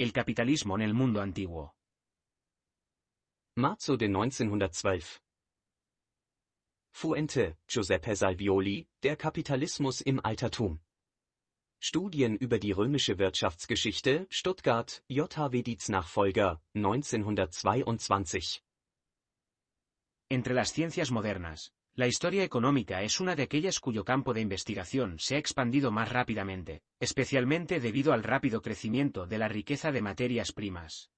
El capitalismo en el mundo antiguo. Marzo de 1912. Fuente, Giuseppe Salvioli, Der Kapitalismus im Altertum. Studien über die römische Wirtschaftsgeschichte, Stuttgart, J.H. Dietz Nachfolger, 1922. Entre las ciencias modernas, La historia económica es una de aquellas cuyo campo de investigación se ha expandido más rápidamente, especialmente debido al rápido crecimiento de la riqueza de materias primas.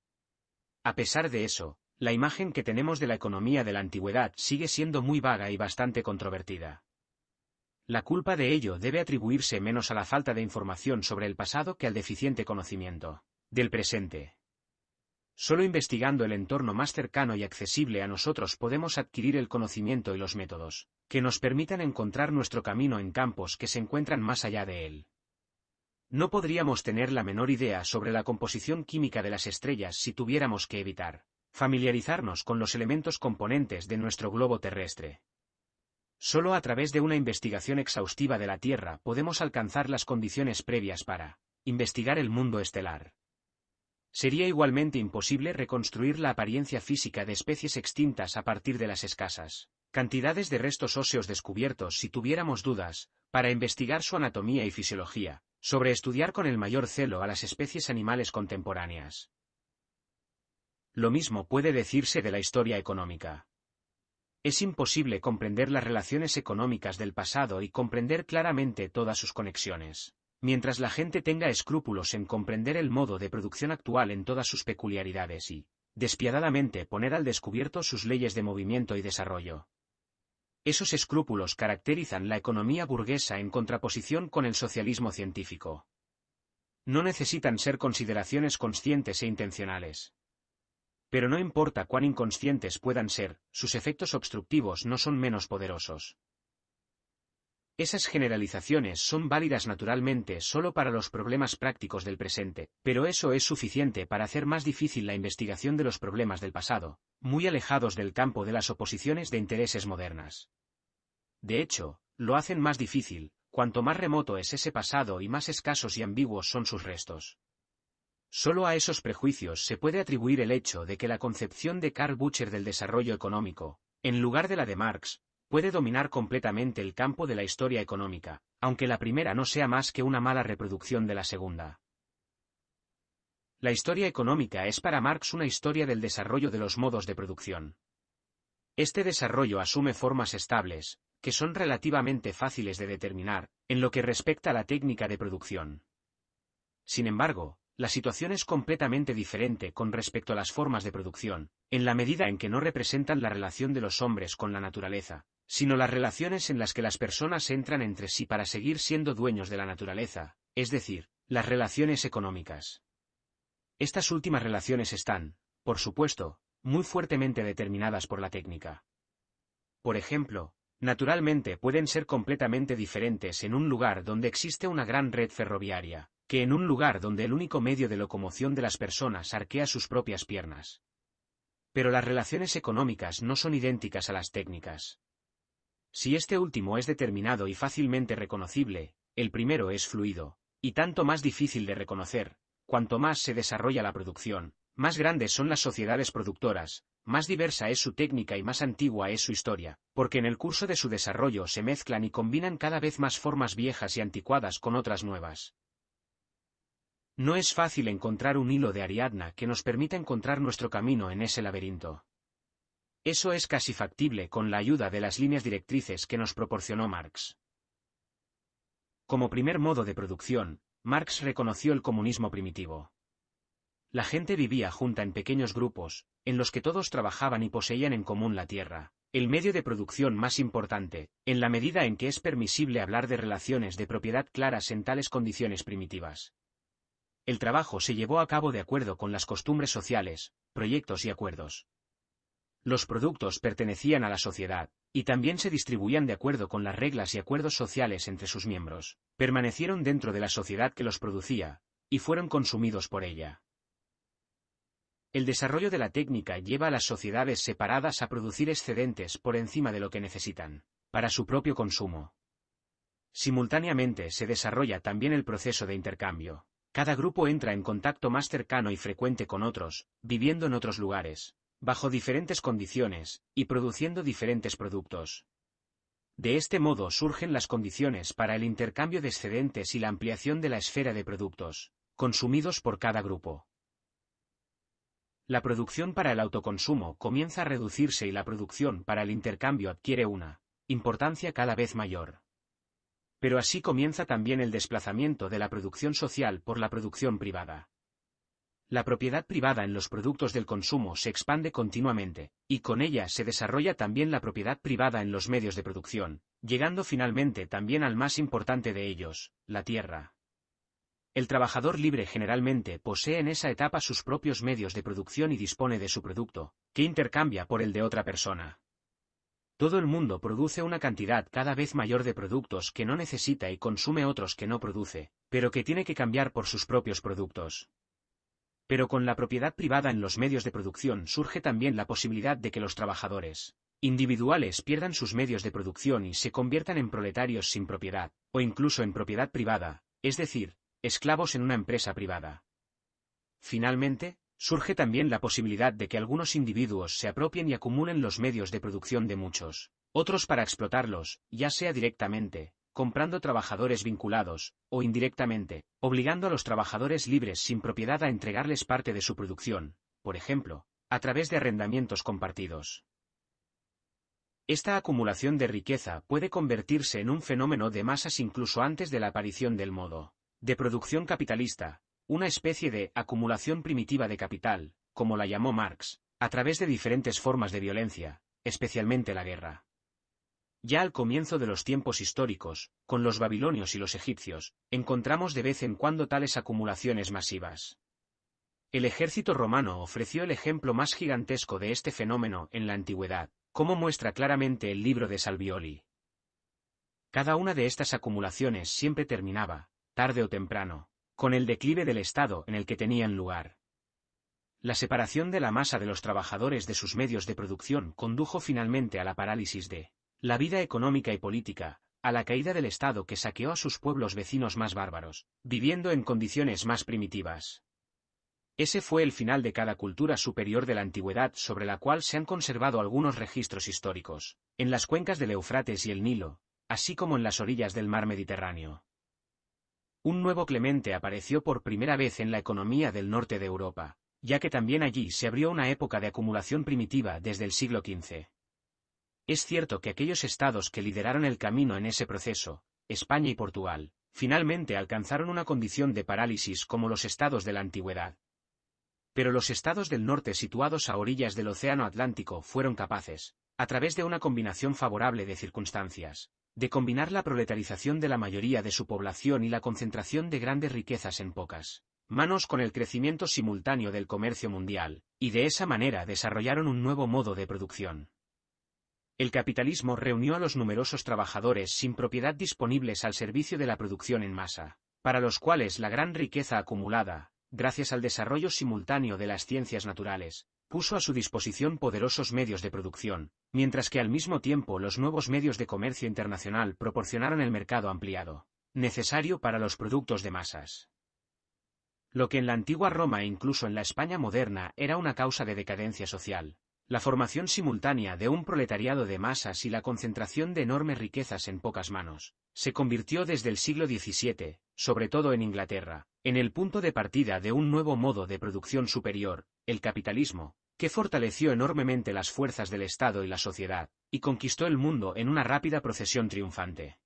A pesar de eso, la imagen que tenemos de la economía de la antigüedad sigue siendo muy vaga y bastante controvertida. La culpa de ello debe atribuirse menos a la falta de información sobre el pasado que al deficiente conocimiento del presente. Solo investigando el entorno más cercano y accesible a nosotros podemos adquirir el conocimiento y los métodos, que nos permitan encontrar nuestro camino en campos que se encuentran más allá de él. No podríamos tener la menor idea sobre la composición química de las estrellas si tuviéramos que evitar familiarizarnos con los elementos componentes de nuestro globo terrestre. Solo a través de una investigación exhaustiva de la Tierra podemos alcanzar las condiciones previas para investigar el mundo estelar. Sería igualmente imposible reconstruir la apariencia física de especies extintas a partir de las escasas cantidades de restos óseos descubiertos si tuviéramos dudas, para investigar su anatomía y fisiología, sobre estudiar con el mayor celo a las especies animales contemporáneas. Lo mismo puede decirse de la historia económica. Es imposible comprender las relaciones económicas del pasado y comprender claramente todas sus conexiones mientras la gente tenga escrúpulos en comprender el modo de producción actual en todas sus peculiaridades y, despiadadamente, poner al descubierto sus leyes de movimiento y desarrollo. Esos escrúpulos caracterizan la economía burguesa en contraposición con el socialismo científico. No necesitan ser consideraciones conscientes e intencionales. Pero no importa cuán inconscientes puedan ser, sus efectos obstructivos no son menos poderosos. Esas generalizaciones son válidas naturalmente solo para los problemas prácticos del presente, pero eso es suficiente para hacer más difícil la investigación de los problemas del pasado, muy alejados del campo de las oposiciones de intereses modernas. De hecho, lo hacen más difícil, cuanto más remoto es ese pasado y más escasos y ambiguos son sus restos. Solo a esos prejuicios se puede atribuir el hecho de que la concepción de Karl Butcher del desarrollo económico, en lugar de la de Marx, puede dominar completamente el campo de la historia económica, aunque la primera no sea más que una mala reproducción de la segunda. La historia económica es para Marx una historia del desarrollo de los modos de producción. Este desarrollo asume formas estables, que son relativamente fáciles de determinar, en lo que respecta a la técnica de producción. Sin embargo, la situación es completamente diferente con respecto a las formas de producción, en la medida en que no representan la relación de los hombres con la naturaleza, sino las relaciones en las que las personas entran entre sí para seguir siendo dueños de la naturaleza, es decir, las relaciones económicas. Estas últimas relaciones están, por supuesto, muy fuertemente determinadas por la técnica. Por ejemplo, naturalmente pueden ser completamente diferentes en un lugar donde existe una gran red ferroviaria, que en un lugar donde el único medio de locomoción de las personas arquea sus propias piernas. Pero las relaciones económicas no son idénticas a las técnicas. Si este último es determinado y fácilmente reconocible, el primero es fluido, y tanto más difícil de reconocer, cuanto más se desarrolla la producción, más grandes son las sociedades productoras, más diversa es su técnica y más antigua es su historia, porque en el curso de su desarrollo se mezclan y combinan cada vez más formas viejas y anticuadas con otras nuevas. No es fácil encontrar un hilo de Ariadna que nos permita encontrar nuestro camino en ese laberinto. Eso es casi factible con la ayuda de las líneas directrices que nos proporcionó Marx. Como primer modo de producción, Marx reconoció el comunismo primitivo. La gente vivía junta en pequeños grupos, en los que todos trabajaban y poseían en común la tierra, el medio de producción más importante, en la medida en que es permisible hablar de relaciones de propiedad claras en tales condiciones primitivas. El trabajo se llevó a cabo de acuerdo con las costumbres sociales, proyectos y acuerdos. Los productos pertenecían a la sociedad, y también se distribuían de acuerdo con las reglas y acuerdos sociales entre sus miembros. Permanecieron dentro de la sociedad que los producía, y fueron consumidos por ella. El desarrollo de la técnica lleva a las sociedades separadas a producir excedentes por encima de lo que necesitan, para su propio consumo. Simultáneamente se desarrolla también el proceso de intercambio. Cada grupo entra en contacto más cercano y frecuente con otros, viviendo en otros lugares, bajo diferentes condiciones, y produciendo diferentes productos. De este modo surgen las condiciones para el intercambio de excedentes y la ampliación de la esfera de productos, consumidos por cada grupo. La producción para el autoconsumo comienza a reducirse y la producción para el intercambio adquiere una importancia cada vez mayor. Pero así comienza también el desplazamiento de la producción social por la producción privada. La propiedad privada en los productos del consumo se expande continuamente, y con ella se desarrolla también la propiedad privada en los medios de producción, llegando finalmente también al más importante de ellos, la tierra. El trabajador libre generalmente posee en esa etapa sus propios medios de producción y dispone de su producto, que intercambia por el de otra persona. Todo el mundo produce una cantidad cada vez mayor de productos que no necesita y consume otros que no produce, pero que tiene que cambiar por sus propios productos. Pero con la propiedad privada en los medios de producción surge también la posibilidad de que los trabajadores individuales pierdan sus medios de producción y se conviertan en proletarios sin propiedad, o incluso en propiedad privada, es decir, esclavos en una empresa privada. Finalmente, surge también la posibilidad de que algunos individuos se apropien y acumulen los medios de producción de muchos, otros para explotarlos, ya sea directamente, comprando trabajadores vinculados, o indirectamente, obligando a los trabajadores libres sin propiedad a entregarles parte de su producción, por ejemplo, a través de arrendamientos compartidos. Esta acumulación de riqueza puede convertirse en un fenómeno de masas incluso antes de la aparición del modo de producción capitalista, una especie de acumulación primitiva de capital, como la llamó Marx, a través de diferentes formas de violencia, especialmente la guerra. Ya al comienzo de los tiempos históricos, con los babilonios y los egipcios, encontramos de vez en cuando tales acumulaciones masivas. El ejército romano ofreció el ejemplo más gigantesco de este fenómeno en la antigüedad, como muestra claramente el libro de Salvioli. Cada una de estas acumulaciones siempre terminaba, tarde o temprano, con el declive del estado en el que tenían lugar. La separación de la masa de los trabajadores de sus medios de producción condujo finalmente a la parálisis de la vida económica y política, a la caída del Estado que saqueó a sus pueblos vecinos más bárbaros, viviendo en condiciones más primitivas. Ese fue el final de cada cultura superior de la antigüedad sobre la cual se han conservado algunos registros históricos, en las cuencas del Eufrates y el Nilo, así como en las orillas del mar Mediterráneo. Un nuevo Clemente apareció por primera vez en la economía del norte de Europa, ya que también allí se abrió una época de acumulación primitiva desde el siglo XV. Es cierto que aquellos estados que lideraron el camino en ese proceso, España y Portugal, finalmente alcanzaron una condición de parálisis como los estados de la antigüedad. Pero los estados del norte situados a orillas del Océano Atlántico fueron capaces, a través de una combinación favorable de circunstancias, de combinar la proletarización de la mayoría de su población y la concentración de grandes riquezas en pocas manos con el crecimiento simultáneo del comercio mundial, y de esa manera desarrollaron un nuevo modo de producción. El capitalismo reunió a los numerosos trabajadores sin propiedad disponibles al servicio de la producción en masa, para los cuales la gran riqueza acumulada, gracias al desarrollo simultáneo de las ciencias naturales, puso a su disposición poderosos medios de producción, mientras que al mismo tiempo los nuevos medios de comercio internacional proporcionaron el mercado ampliado, necesario para los productos de masas. Lo que en la antigua Roma e incluso en la España moderna era una causa de decadencia social, la formación simultánea de un proletariado de masas y la concentración de enormes riquezas en pocas manos, se convirtió desde el siglo XVII, sobre todo en Inglaterra, en el punto de partida de un nuevo modo de producción superior, el capitalismo, que fortaleció enormemente las fuerzas del Estado y la sociedad, y conquistó el mundo en una rápida procesión triunfante.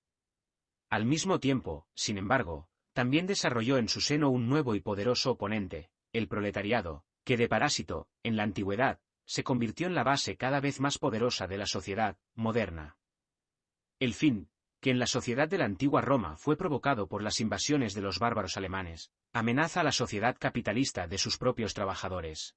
Al mismo tiempo, sin embargo, también desarrolló en su seno un nuevo y poderoso oponente, el proletariado, que de parásito, en la antigüedad, se convirtió en la base cada vez más poderosa de la sociedad moderna. El fin, que en la sociedad de la antigua Roma fue provocado por las invasiones de los bárbaros alemanes, amenaza a la sociedad capitalista de sus propios trabajadores.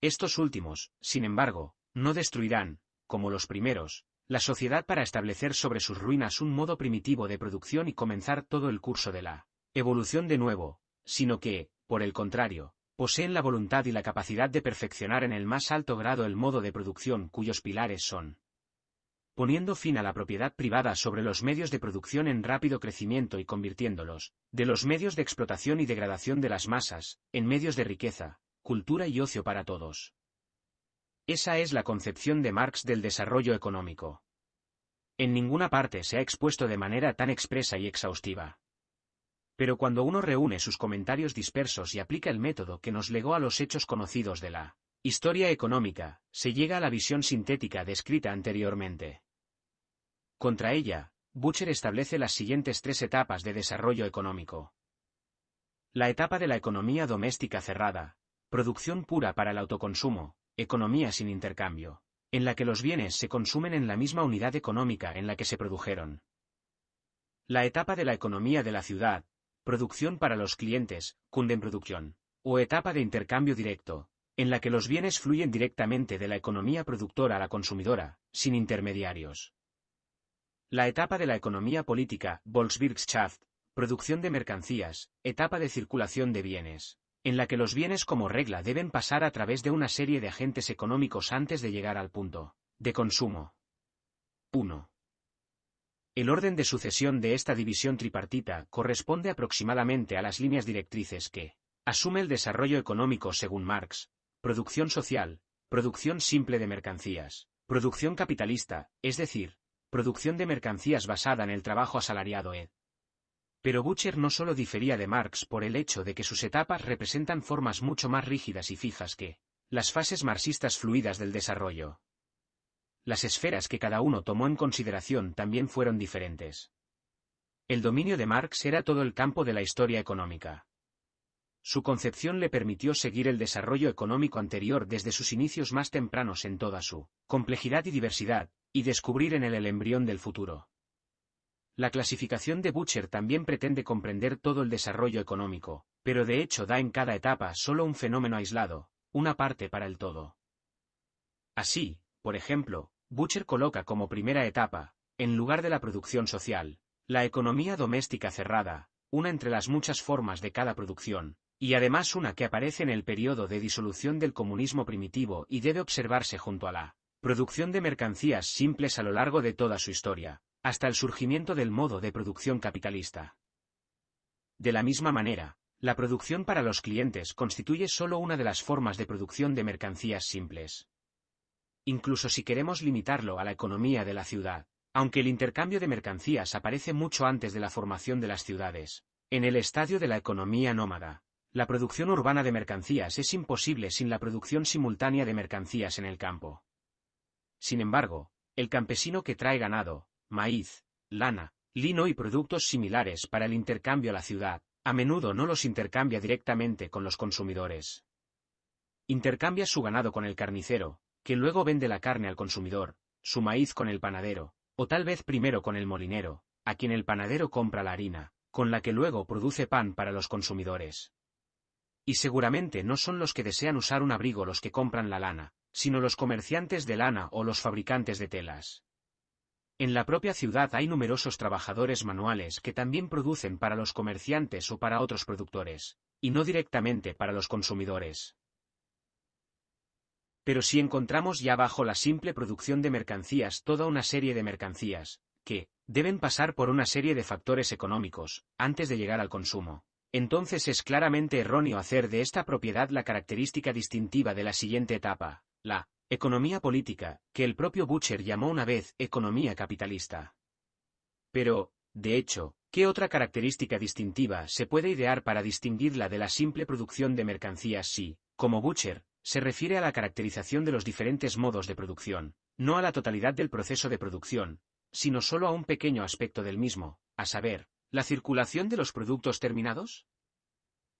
Estos últimos, sin embargo, no destruirán, como los primeros, la sociedad para establecer sobre sus ruinas un modo primitivo de producción y comenzar todo el curso de la evolución de nuevo, sino que, por el contrario, poseen la voluntad y la capacidad de perfeccionar en el más alto grado el modo de producción cuyos pilares son poniendo fin a la propiedad privada sobre los medios de producción en rápido crecimiento y convirtiéndolos, de los medios de explotación y degradación de las masas, en medios de riqueza, cultura y ocio para todos. Esa es la concepción de Marx del desarrollo económico. En ninguna parte se ha expuesto de manera tan expresa y exhaustiva. Pero cuando uno reúne sus comentarios dispersos y aplica el método que nos legó a los hechos conocidos de la historia económica, se llega a la visión sintética descrita anteriormente. Contra ella, Butcher establece las siguientes tres etapas de desarrollo económico. La etapa de la economía doméstica cerrada, producción pura para el autoconsumo, economía sin intercambio, en la que los bienes se consumen en la misma unidad económica en la que se produjeron. La etapa de la economía de la ciudad, producción para los clientes, Kundenproduktion, o etapa de intercambio directo, en la que los bienes fluyen directamente de la economía productora a la consumidora, sin intermediarios. La etapa de la economía política, Volkswirtschaft, producción de mercancías, etapa de circulación de bienes, en la que los bienes como regla deben pasar a través de una serie de agentes económicos antes de llegar al punto de consumo. 1. El orden de sucesión de esta división tripartita corresponde aproximadamente a las líneas directrices que asume el desarrollo económico según Marx, producción social, producción simple de mercancías, producción capitalista, es decir, producción de mercancías basada en el trabajo asalariado e. Pero Butcher no solo difería de Marx por el hecho de que sus etapas representan formas mucho más rígidas y fijas que las fases marxistas fluidas del desarrollo. Las esferas que cada uno tomó en consideración también fueron diferentes. El dominio de Marx era todo el campo de la historia económica. Su concepción le permitió seguir el desarrollo económico anterior desde sus inicios más tempranos en toda su complejidad y diversidad, y descubrir en él el embrión del futuro. La clasificación de Butcher también pretende comprender todo el desarrollo económico, pero de hecho da en cada etapa solo un fenómeno aislado, una parte para el todo. Así, por ejemplo, Butcher coloca como primera etapa, en lugar de la producción social, la economía doméstica cerrada, una entre las muchas formas de cada producción, y además una que aparece en el periodo de disolución del comunismo primitivo y debe observarse junto a la producción de mercancías simples a lo largo de toda su historia, hasta el surgimiento del modo de producción capitalista. De la misma manera, la producción para los clientes constituye solo una de las formas de producción de mercancías simples incluso si queremos limitarlo a la economía de la ciudad. Aunque el intercambio de mercancías aparece mucho antes de la formación de las ciudades, en el estadio de la economía nómada, la producción urbana de mercancías es imposible sin la producción simultánea de mercancías en el campo. Sin embargo, el campesino que trae ganado, maíz, lana, lino y productos similares para el intercambio a la ciudad, a menudo no los intercambia directamente con los consumidores. Intercambia su ganado con el carnicero, que luego vende la carne al consumidor, su maíz con el panadero, o tal vez primero con el molinero, a quien el panadero compra la harina, con la que luego produce pan para los consumidores. Y seguramente no son los que desean usar un abrigo los que compran la lana, sino los comerciantes de lana o los fabricantes de telas. En la propia ciudad hay numerosos trabajadores manuales que también producen para los comerciantes o para otros productores, y no directamente para los consumidores. Pero si encontramos ya bajo la simple producción de mercancías toda una serie de mercancías, que, deben pasar por una serie de factores económicos, antes de llegar al consumo. Entonces es claramente erróneo hacer de esta propiedad la característica distintiva de la siguiente etapa, la economía política, que el propio Butcher llamó una vez economía capitalista. Pero, de hecho, ¿qué otra característica distintiva se puede idear para distinguirla de la simple producción de mercancías si, como Butcher, se refiere a la caracterización de los diferentes modos de producción, no a la totalidad del proceso de producción, sino solo a un pequeño aspecto del mismo, a saber, la circulación de los productos terminados.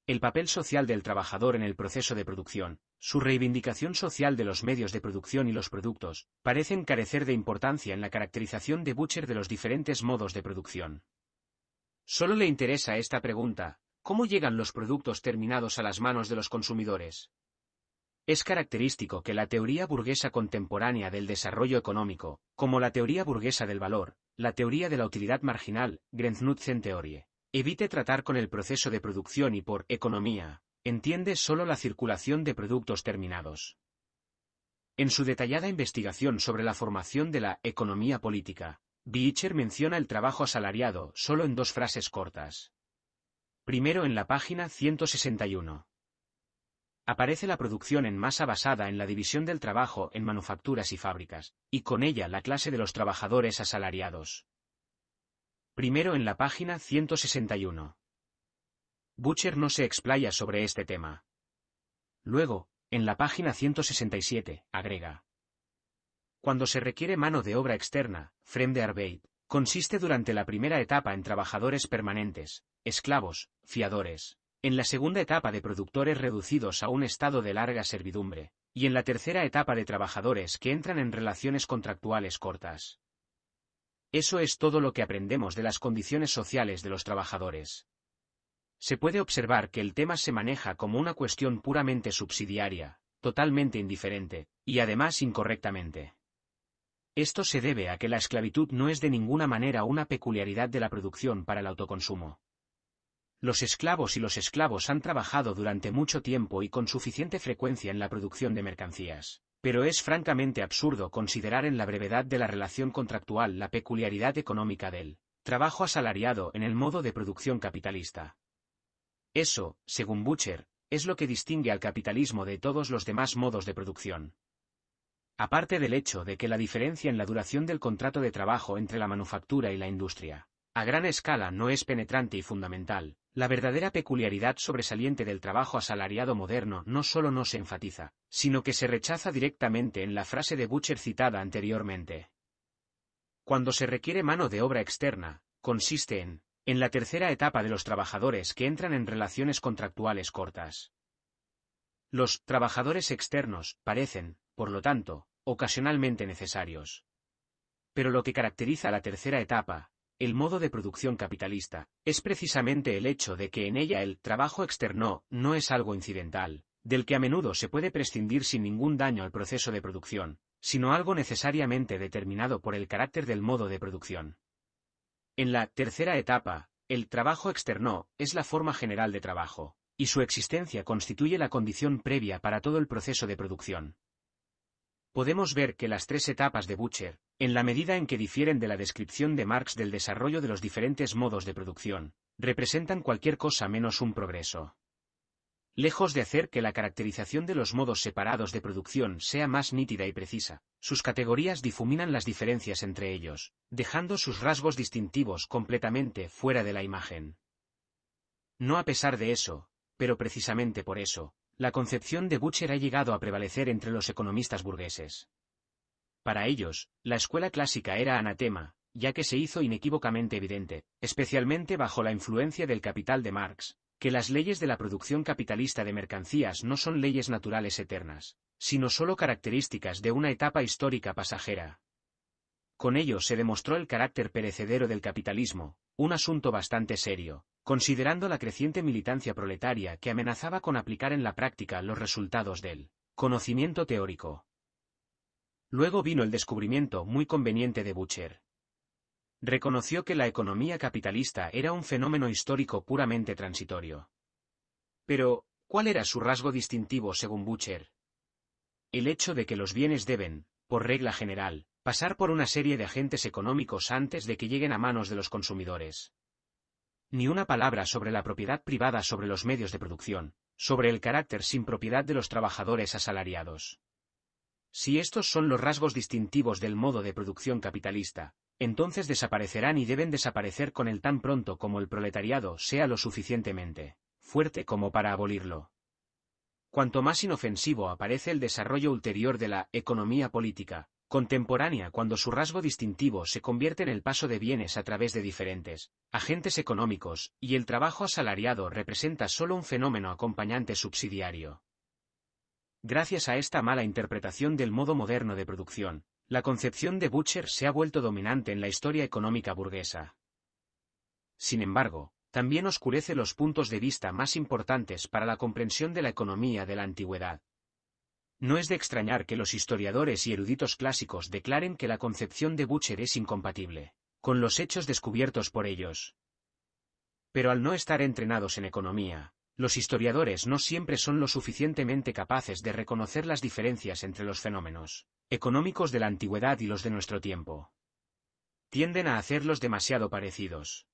El papel social del trabajador en el proceso de producción, su reivindicación social de los medios de producción y los productos, parecen carecer de importancia en la caracterización de Butcher de los diferentes modos de producción. Solo le interesa esta pregunta, ¿cómo llegan los productos terminados a las manos de los consumidores? Es característico que la teoría burguesa contemporánea del desarrollo económico, como la teoría burguesa del valor, la teoría de la utilidad marginal, Grenznutzentheorie, evite tratar con el proceso de producción y por economía, entiende solo la circulación de productos terminados. En su detallada investigación sobre la formación de la economía política, Beecher menciona el trabajo asalariado solo en dos frases cortas. Primero en la página 161 aparece la producción en masa basada en la división del trabajo en manufacturas y fábricas, y con ella la clase de los trabajadores asalariados. Primero en la página 161. Butcher no se explaya sobre este tema. Luego, en la página 167, agrega. Cuando se requiere mano de obra externa, Arbeit consiste durante la primera etapa en trabajadores permanentes, esclavos, fiadores, en la segunda etapa de productores reducidos a un estado de larga servidumbre, y en la tercera etapa de trabajadores que entran en relaciones contractuales cortas. Eso es todo lo que aprendemos de las condiciones sociales de los trabajadores. Se puede observar que el tema se maneja como una cuestión puramente subsidiaria, totalmente indiferente, y además incorrectamente. Esto se debe a que la esclavitud no es de ninguna manera una peculiaridad de la producción para el autoconsumo. Los esclavos y los esclavos han trabajado durante mucho tiempo y con suficiente frecuencia en la producción de mercancías. Pero es francamente absurdo considerar en la brevedad de la relación contractual la peculiaridad económica del trabajo asalariado en el modo de producción capitalista. Eso, según Butcher, es lo que distingue al capitalismo de todos los demás modos de producción. Aparte del hecho de que la diferencia en la duración del contrato de trabajo entre la manufactura y la industria, a gran escala no es penetrante y fundamental, la verdadera peculiaridad sobresaliente del trabajo asalariado moderno no solo no se enfatiza, sino que se rechaza directamente en la frase de Butcher citada anteriormente. Cuando se requiere mano de obra externa, consiste en, en la tercera etapa de los trabajadores que entran en relaciones contractuales cortas. Los trabajadores externos parecen, por lo tanto, ocasionalmente necesarios. Pero lo que caracteriza la tercera etapa, el modo de producción capitalista, es precisamente el hecho de que en ella el trabajo externo no es algo incidental, del que a menudo se puede prescindir sin ningún daño al proceso de producción, sino algo necesariamente determinado por el carácter del modo de producción. En la tercera etapa, el trabajo externo es la forma general de trabajo, y su existencia constituye la condición previa para todo el proceso de producción podemos ver que las tres etapas de Butcher, en la medida en que difieren de la descripción de Marx del desarrollo de los diferentes modos de producción, representan cualquier cosa menos un progreso. Lejos de hacer que la caracterización de los modos separados de producción sea más nítida y precisa, sus categorías difuminan las diferencias entre ellos, dejando sus rasgos distintivos completamente fuera de la imagen. No a pesar de eso, pero precisamente por eso, la concepción de Butcher ha llegado a prevalecer entre los economistas burgueses. Para ellos, la escuela clásica era anatema, ya que se hizo inequívocamente evidente, especialmente bajo la influencia del capital de Marx, que las leyes de la producción capitalista de mercancías no son leyes naturales eternas, sino solo características de una etapa histórica pasajera, con ello se demostró el carácter perecedero del capitalismo, un asunto bastante serio, considerando la creciente militancia proletaria que amenazaba con aplicar en la práctica los resultados del conocimiento teórico. Luego vino el descubrimiento muy conveniente de Butcher. Reconoció que la economía capitalista era un fenómeno histórico puramente transitorio. Pero, ¿cuál era su rasgo distintivo según Butcher? El hecho de que los bienes deben, por regla general, pasar por una serie de agentes económicos antes de que lleguen a manos de los consumidores. Ni una palabra sobre la propiedad privada sobre los medios de producción, sobre el carácter sin propiedad de los trabajadores asalariados. Si estos son los rasgos distintivos del modo de producción capitalista, entonces desaparecerán y deben desaparecer con él tan pronto como el proletariado sea lo suficientemente fuerte como para abolirlo. Cuanto más inofensivo aparece el desarrollo ulterior de la economía política, contemporánea cuando su rasgo distintivo se convierte en el paso de bienes a través de diferentes agentes económicos, y el trabajo asalariado representa solo un fenómeno acompañante subsidiario. Gracias a esta mala interpretación del modo moderno de producción, la concepción de Butcher se ha vuelto dominante en la historia económica burguesa. Sin embargo, también oscurece los puntos de vista más importantes para la comprensión de la economía de la antigüedad, no es de extrañar que los historiadores y eruditos clásicos declaren que la concepción de Butcher es incompatible con los hechos descubiertos por ellos. Pero al no estar entrenados en economía, los historiadores no siempre son lo suficientemente capaces de reconocer las diferencias entre los fenómenos económicos de la antigüedad y los de nuestro tiempo. Tienden a hacerlos demasiado parecidos.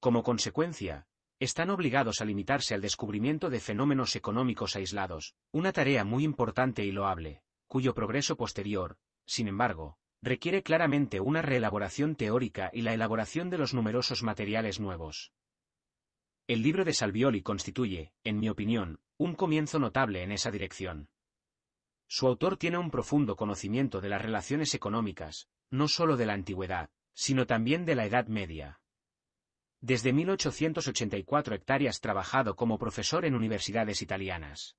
Como consecuencia, están obligados a limitarse al descubrimiento de fenómenos económicos aislados, una tarea muy importante y loable, cuyo progreso posterior, sin embargo, requiere claramente una reelaboración teórica y la elaboración de los numerosos materiales nuevos. El libro de Salvioli constituye, en mi opinión, un comienzo notable en esa dirección. Su autor tiene un profundo conocimiento de las relaciones económicas, no sólo de la antigüedad, sino también de la Edad Media. Desde 1884 hectáreas trabajado como profesor en universidades italianas.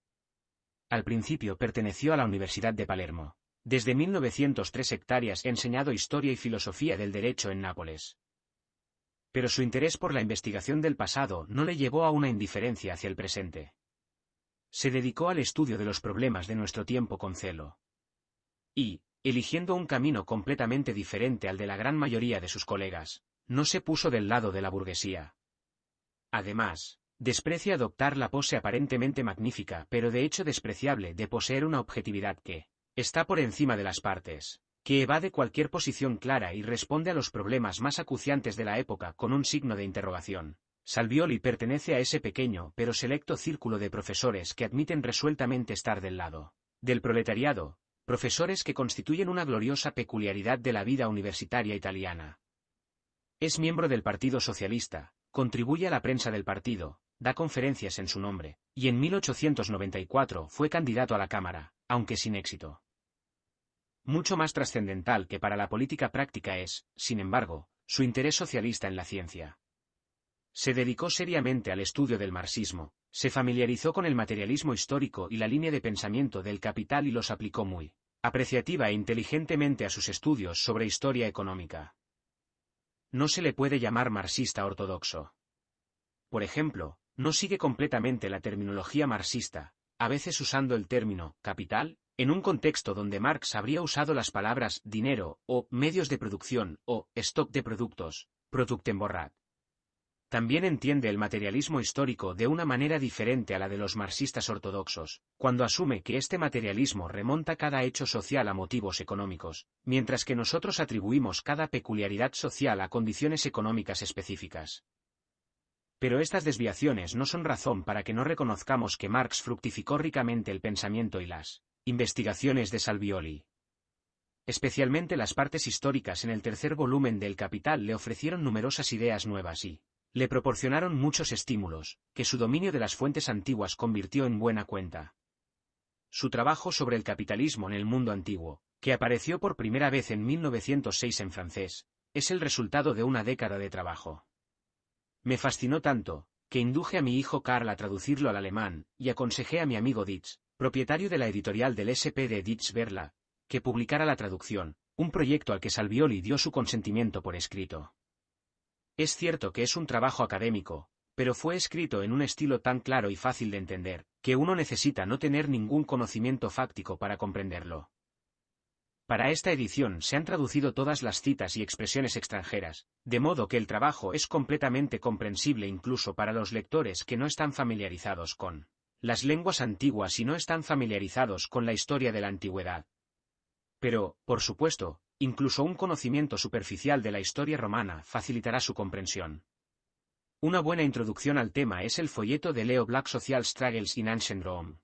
Al principio perteneció a la Universidad de Palermo. Desde 1903 hectáreas enseñado historia y filosofía del derecho en Nápoles. Pero su interés por la investigación del pasado no le llevó a una indiferencia hacia el presente. Se dedicó al estudio de los problemas de nuestro tiempo con celo. Y, eligiendo un camino completamente diferente al de la gran mayoría de sus colegas, no se puso del lado de la burguesía. Además, desprecia adoptar la pose aparentemente magnífica pero de hecho despreciable de poseer una objetividad que está por encima de las partes, que evade cualquier posición clara y responde a los problemas más acuciantes de la época con un signo de interrogación. Salvioli pertenece a ese pequeño pero selecto círculo de profesores que admiten resueltamente estar del lado del proletariado, profesores que constituyen una gloriosa peculiaridad de la vida universitaria italiana. Es miembro del Partido Socialista, contribuye a la prensa del partido, da conferencias en su nombre, y en 1894 fue candidato a la Cámara, aunque sin éxito. Mucho más trascendental que para la política práctica es, sin embargo, su interés socialista en la ciencia. Se dedicó seriamente al estudio del marxismo, se familiarizó con el materialismo histórico y la línea de pensamiento del capital y los aplicó muy apreciativa e inteligentemente a sus estudios sobre historia económica no se le puede llamar marxista ortodoxo. Por ejemplo, no sigue completamente la terminología marxista, a veces usando el término capital, en un contexto donde Marx habría usado las palabras dinero o medios de producción o stock de productos, productenborrat también entiende el materialismo histórico de una manera diferente a la de los marxistas ortodoxos, cuando asume que este materialismo remonta cada hecho social a motivos económicos, mientras que nosotros atribuimos cada peculiaridad social a condiciones económicas específicas. Pero estas desviaciones no son razón para que no reconozcamos que Marx fructificó ricamente el pensamiento y las investigaciones de Salvioli. Especialmente las partes históricas en el tercer volumen del Capital le ofrecieron numerosas ideas nuevas y le proporcionaron muchos estímulos, que su dominio de las fuentes antiguas convirtió en buena cuenta. Su trabajo sobre el capitalismo en el mundo antiguo, que apareció por primera vez en 1906 en francés, es el resultado de una década de trabajo. Me fascinó tanto, que induje a mi hijo Karl a traducirlo al alemán, y aconsejé a mi amigo Dietz, propietario de la editorial del SP de dietz Verla, que publicara la traducción, un proyecto al que Salvioli dio su consentimiento por escrito. Es cierto que es un trabajo académico, pero fue escrito en un estilo tan claro y fácil de entender, que uno necesita no tener ningún conocimiento fáctico para comprenderlo. Para esta edición se han traducido todas las citas y expresiones extranjeras, de modo que el trabajo es completamente comprensible incluso para los lectores que no están familiarizados con las lenguas antiguas y no están familiarizados con la historia de la antigüedad. Pero, por supuesto, Incluso un conocimiento superficial de la historia romana facilitará su comprensión. Una buena introducción al tema es el folleto de Leo Black Social Struggles in Ancient Rome.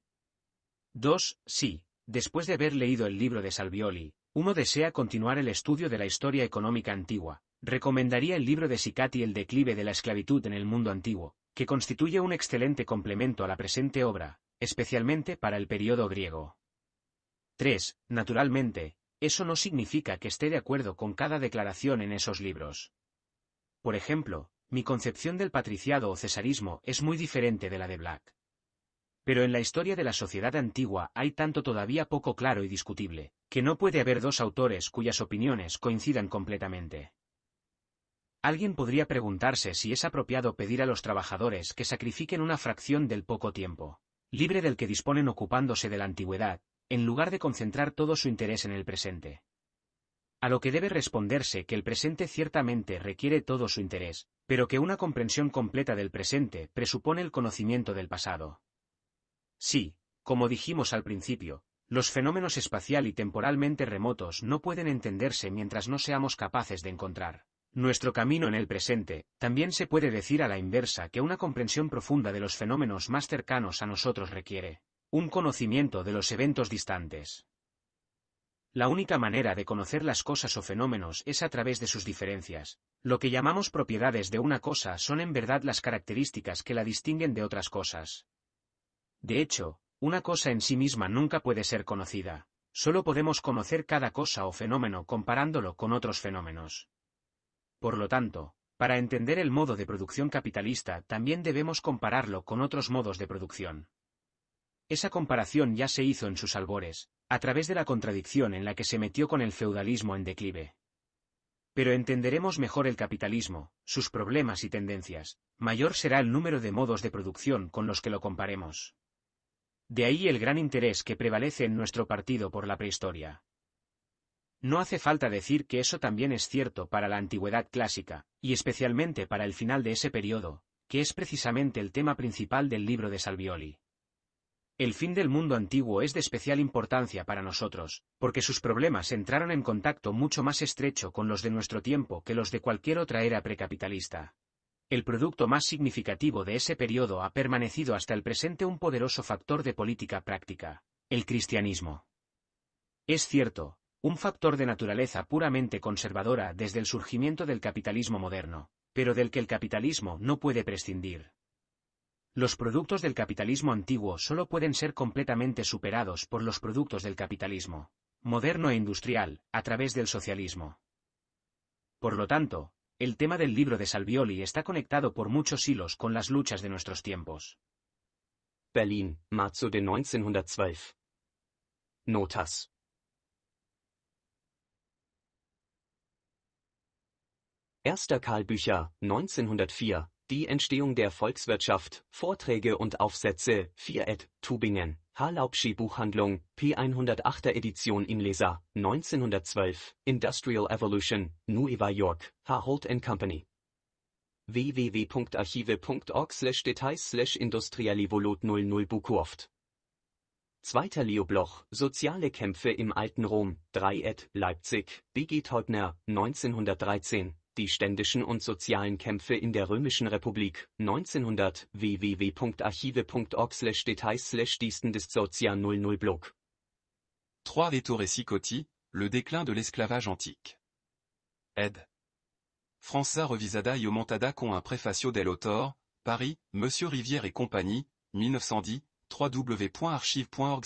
2. Sí, después de haber leído el libro de Salvioli, uno desea continuar el estudio de la historia económica antigua. Recomendaría el libro de Sicati El declive de la esclavitud en el mundo antiguo, que constituye un excelente complemento a la presente obra, especialmente para el periodo griego. 3. Naturalmente, eso no significa que esté de acuerdo con cada declaración en esos libros. Por ejemplo, mi concepción del patriciado o cesarismo es muy diferente de la de Black. Pero en la historia de la sociedad antigua hay tanto todavía poco claro y discutible, que no puede haber dos autores cuyas opiniones coincidan completamente. Alguien podría preguntarse si es apropiado pedir a los trabajadores que sacrifiquen una fracción del poco tiempo libre del que disponen ocupándose de la antigüedad, en lugar de concentrar todo su interés en el presente. A lo que debe responderse que el presente ciertamente requiere todo su interés, pero que una comprensión completa del presente presupone el conocimiento del pasado. Sí, como dijimos al principio, los fenómenos espacial y temporalmente remotos no pueden entenderse mientras no seamos capaces de encontrar nuestro camino en el presente, también se puede decir a la inversa que una comprensión profunda de los fenómenos más cercanos a nosotros requiere un conocimiento de los eventos distantes. La única manera de conocer las cosas o fenómenos es a través de sus diferencias. Lo que llamamos propiedades de una cosa son en verdad las características que la distinguen de otras cosas. De hecho, una cosa en sí misma nunca puede ser conocida. Solo podemos conocer cada cosa o fenómeno comparándolo con otros fenómenos. Por lo tanto, para entender el modo de producción capitalista también debemos compararlo con otros modos de producción. Esa comparación ya se hizo en sus albores, a través de la contradicción en la que se metió con el feudalismo en declive. Pero entenderemos mejor el capitalismo, sus problemas y tendencias, mayor será el número de modos de producción con los que lo comparemos. De ahí el gran interés que prevalece en nuestro partido por la prehistoria. No hace falta decir que eso también es cierto para la antigüedad clásica, y especialmente para el final de ese periodo, que es precisamente el tema principal del libro de Salvioli. El fin del mundo antiguo es de especial importancia para nosotros, porque sus problemas entraron en contacto mucho más estrecho con los de nuestro tiempo que los de cualquier otra era precapitalista. El producto más significativo de ese periodo ha permanecido hasta el presente un poderoso factor de política práctica, el cristianismo. Es cierto, un factor de naturaleza puramente conservadora desde el surgimiento del capitalismo moderno, pero del que el capitalismo no puede prescindir. Los productos del capitalismo antiguo solo pueden ser completamente superados por los productos del capitalismo moderno e industrial, a través del socialismo. Por lo tanto, el tema del libro de Salvioli está conectado por muchos hilos con las luchas de nuestros tiempos. Berlín, marzo de 1912. Notas. Erster Karl Bücher, 1904, Die Entstehung der Volkswirtschaft, Vorträge und Aufsätze, 4 ed. Tubingen, H. Buchhandlung, P108er Edition im Leser, 1912, Industrial Evolution, Nueva York, H. Holt Company. www.archive.org slash details slash industrialivolot 00 Bukoft. Zweiter Leobloch, Soziale Kämpfe im alten Rom, 3 ed. Leipzig, B.G. Teubner, 1913. Die ständischen und sozialen Kämpfe in der Römischen Republik 1900 wwwarchiveorg details social 00 blog 3 Ettore Sicotti, Le déclin de l'esclavage antique. Ed. França Revisada et Montada con un prefacio dell'autor, Paris, Monsieur Rivière et compagnie, 1910, www.archive.org